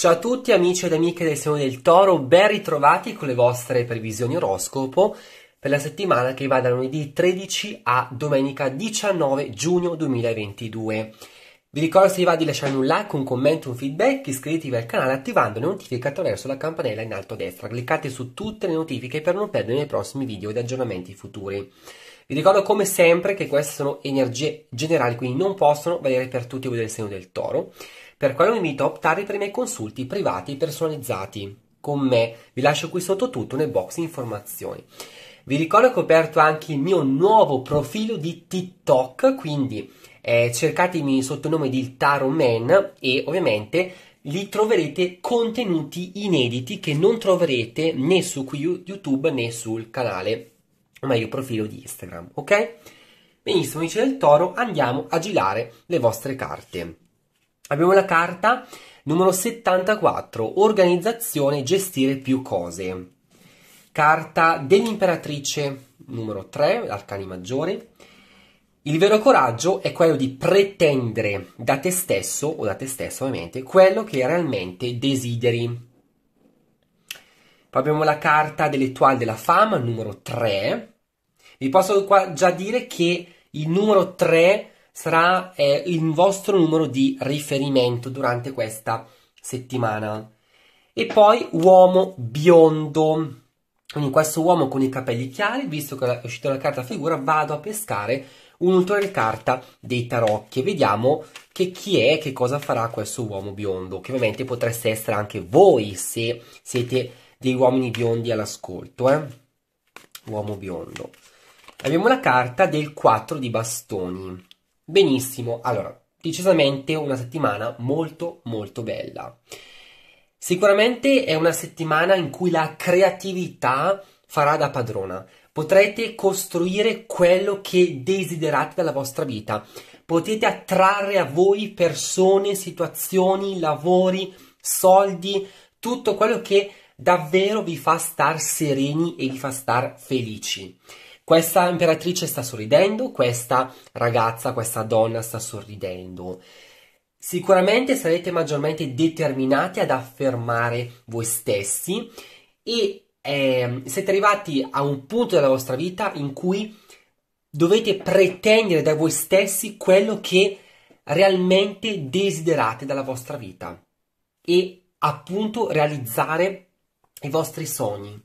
Ciao a tutti amici ed amiche del Segno del Toro, ben ritrovati con le vostre previsioni oroscopo per la settimana che va da lunedì 13 a domenica 19 giugno 2022. Vi ricordo se vi va di lasciare un like, un commento, un feedback, iscrivetevi al canale attivando le notifiche attraverso la campanella in alto a destra. Cliccate su tutte le notifiche per non perdere i prossimi video ed aggiornamenti futuri. Vi ricordo come sempre che queste sono energie generali, quindi non possono valere per tutti voi del segno del toro per quale invito a optare per i miei consulti privati personalizzati con me. Vi lascio qui sotto tutto nel box informazioni. Vi ricordo che ho aperto anche il mio nuovo profilo di TikTok, quindi eh, cercatemi sotto il nome di Taro Man e ovviamente lì troverete contenuti inediti che non troverete né su YouTube né sul canale, o meglio profilo di Instagram, ok? Benissimo, amici del Toro, andiamo a girare le vostre carte. Abbiamo la carta numero 74, organizzazione e gestire più cose. Carta dell'imperatrice numero 3, arcani maggiori. Il vero coraggio è quello di pretendere da te stesso, o da te stesso ovviamente, quello che realmente desideri. Poi abbiamo la carta dell'etual della Fama, numero 3. Vi posso qua già dire che il numero 3 sarà eh, il vostro numero di riferimento durante questa settimana. E poi uomo biondo. Quindi questo uomo con i capelli chiari, visto che è uscita la carta figura, vado a pescare un'ulteriore carta dei tarocchi e vediamo che chi è, e che cosa farà questo uomo biondo, che ovviamente potreste essere anche voi se siete dei uomini biondi all'ascolto, eh? Uomo biondo. Abbiamo la carta del 4 di bastoni. Benissimo, allora, decisamente una settimana molto molto bella. Sicuramente è una settimana in cui la creatività farà da padrona. Potrete costruire quello che desiderate dalla vostra vita. Potete attrarre a voi persone, situazioni, lavori, soldi, tutto quello che davvero vi fa star sereni e vi fa star felici. Questa imperatrice sta sorridendo, questa ragazza, questa donna sta sorridendo. Sicuramente sarete maggiormente determinati ad affermare voi stessi e eh, siete arrivati a un punto della vostra vita in cui dovete pretendere da voi stessi quello che realmente desiderate dalla vostra vita e appunto realizzare i vostri sogni.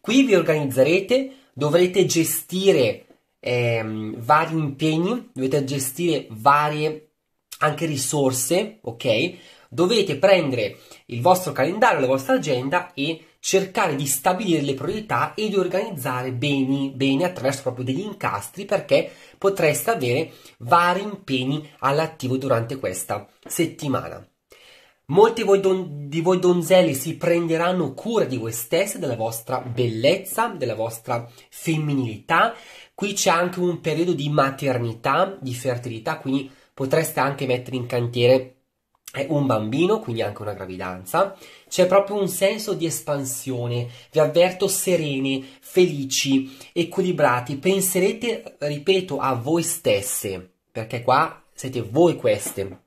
Qui vi organizzerete dovrete gestire ehm, vari impegni, dovete gestire varie anche risorse, ok? Dovete prendere il vostro calendario, la vostra agenda e cercare di stabilire le priorità e di organizzare bene, bene attraverso proprio degli incastri perché potreste avere vari impegni all'attivo durante questa settimana. Molti voi don- di voi donzelli si prenderanno cura di voi stesse, della vostra bellezza, della vostra femminilità. Qui c'è anche un periodo di maternità, di fertilità, quindi potreste anche mettere in cantiere eh, un bambino, quindi anche una gravidanza, c'è proprio un senso di espansione, vi avverto sereni, felici, equilibrati, penserete, ripeto, a voi stesse, perché qua siete voi queste,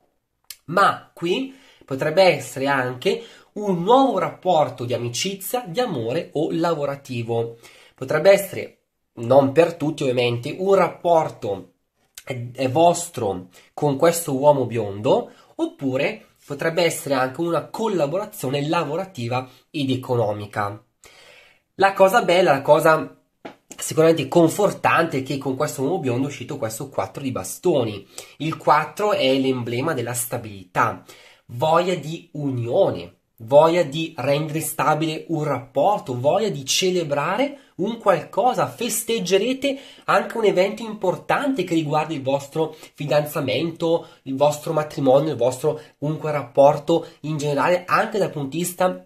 ma qui potrebbe essere anche un nuovo rapporto di amicizia, di amore o lavorativo. Potrebbe essere, non per tutti ovviamente, un rapporto eh, eh, vostro con questo uomo biondo, oppure potrebbe essere anche una collaborazione lavorativa ed economica. La cosa bella, la cosa sicuramente confortante è che con questo uomo biondo è uscito questo 4 di bastoni. Il 4 è l'emblema della stabilità voglia di unione, voglia di rendere stabile un rapporto, voglia di celebrare un qualcosa, festeggerete anche un evento importante che riguarda il vostro fidanzamento, il vostro matrimonio, il vostro comunque rapporto in generale, anche dal punto di vista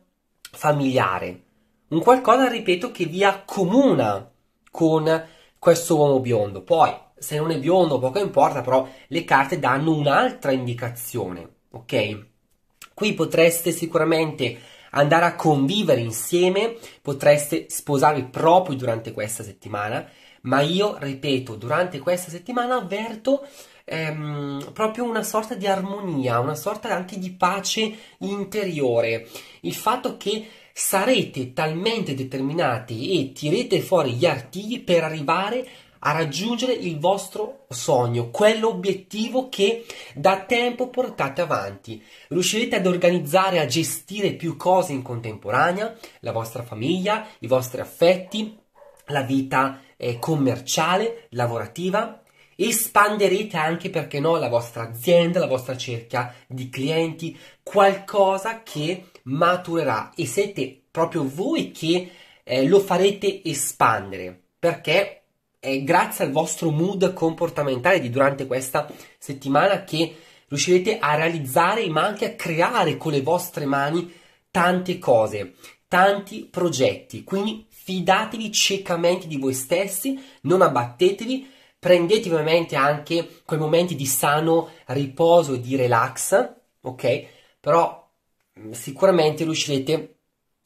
familiare. Un qualcosa, ripeto, che vi accomuna con questo uomo biondo. Poi, se non è biondo, poco importa, però le carte danno un'altra indicazione ok? Qui potreste sicuramente andare a convivere insieme, potreste sposarvi proprio durante questa settimana, ma io ripeto, durante questa settimana avverto ehm, proprio una sorta di armonia, una sorta anche di pace interiore. Il fatto che sarete talmente determinati e tirete fuori gli artigli per arrivare a raggiungere il vostro sogno, quell'obiettivo che da tempo portate avanti. Riuscirete ad organizzare, a gestire più cose in contemporanea, la vostra famiglia, i vostri affetti, la vita eh, commerciale, lavorativa. Espanderete anche, perché no, la vostra azienda, la vostra cerchia di clienti, qualcosa che maturerà e siete proprio voi che eh, lo farete espandere perché è grazie al vostro mood comportamentale di durante questa settimana che riuscirete a realizzare ma anche a creare con le vostre mani tante cose, tanti progetti. Quindi fidatevi ciecamente di voi stessi, non abbattetevi, prendetevi ovviamente anche quei momenti di sano riposo e di relax, ok? Però mm, sicuramente riuscirete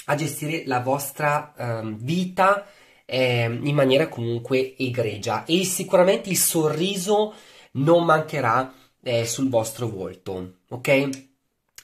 a gestire la vostra um, vita, eh, in maniera comunque egregia e sicuramente il sorriso non mancherà eh, sul vostro volto, ok?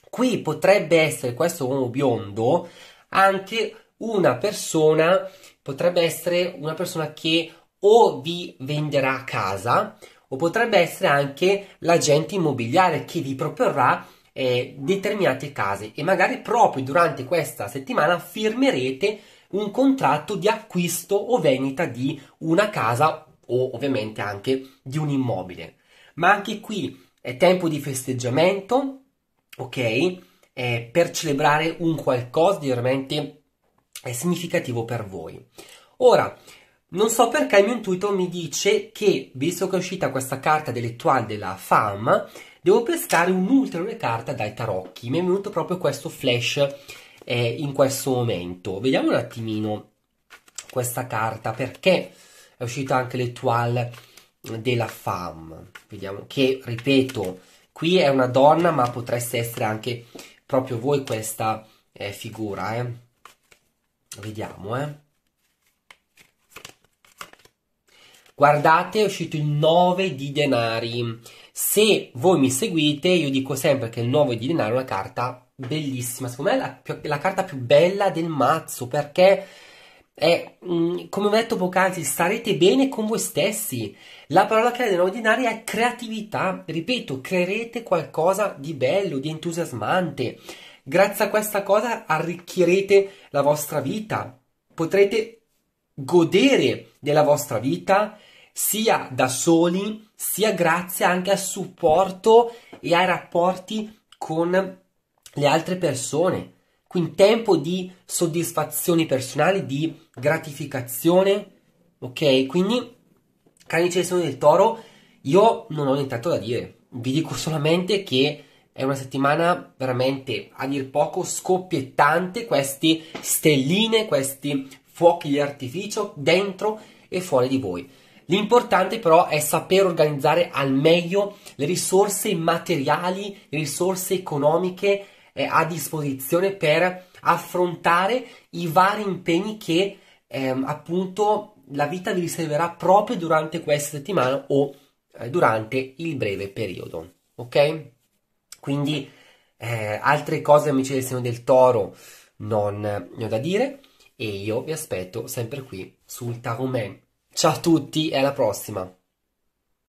Qui potrebbe essere questo uomo biondo anche una persona, potrebbe essere una persona che o vi venderà casa o potrebbe essere anche l'agente immobiliare che vi proporrà eh, determinate case e magari proprio durante questa settimana firmerete un contratto di acquisto o vendita di una casa o ovviamente anche di un immobile. Ma anche qui è tempo di festeggiamento, ok? È per celebrare un qualcosa di veramente significativo per voi. Ora, non so perché il mio intuito mi dice che, visto che è uscita questa carta dell'Etoile della FAM, devo pescare un'ulteriore carta dai tarocchi. Mi è venuto proprio questo flash eh, in questo momento. Vediamo un attimino questa carta perché è uscita anche l'Etoile della Femme. Vediamo che, ripeto, qui è una donna, ma potreste essere anche proprio voi questa eh, figura. Eh. Vediamo, eh. Guardate, è uscito il 9 di denari. Se voi mi seguite, io dico sempre che il 9 di denari è una carta bellissima. Secondo me è la, più, la carta più bella del mazzo perché è, mm, come ho detto poc'anzi, starete bene con voi stessi. La parola chiave dell'ordinaria è creatività. Ripeto, creerete qualcosa di bello, di entusiasmante. Grazie a questa cosa arricchirete la vostra vita. Potrete godere della vostra vita sia da soli, sia grazie anche al supporto e ai rapporti con le altre persone, quindi tempo di soddisfazioni personali, di gratificazione, ok? Quindi, cani Cesare del Toro, io non ho nient'altro da dire, vi dico solamente che è una settimana veramente, a dir poco, scoppiettante, queste stelline, questi fuochi di artificio dentro e fuori di voi. L'importante però è saper organizzare al meglio le risorse materiali, le risorse economiche, eh, a disposizione per affrontare i vari impegni che ehm, appunto la vita vi riserverà proprio durante questa settimana o eh, durante il breve periodo. Ok? Quindi eh, altre cose, amici del segno del toro, non ne ho da dire e io vi aspetto sempre qui sul Tarot Ciao a tutti e alla prossima!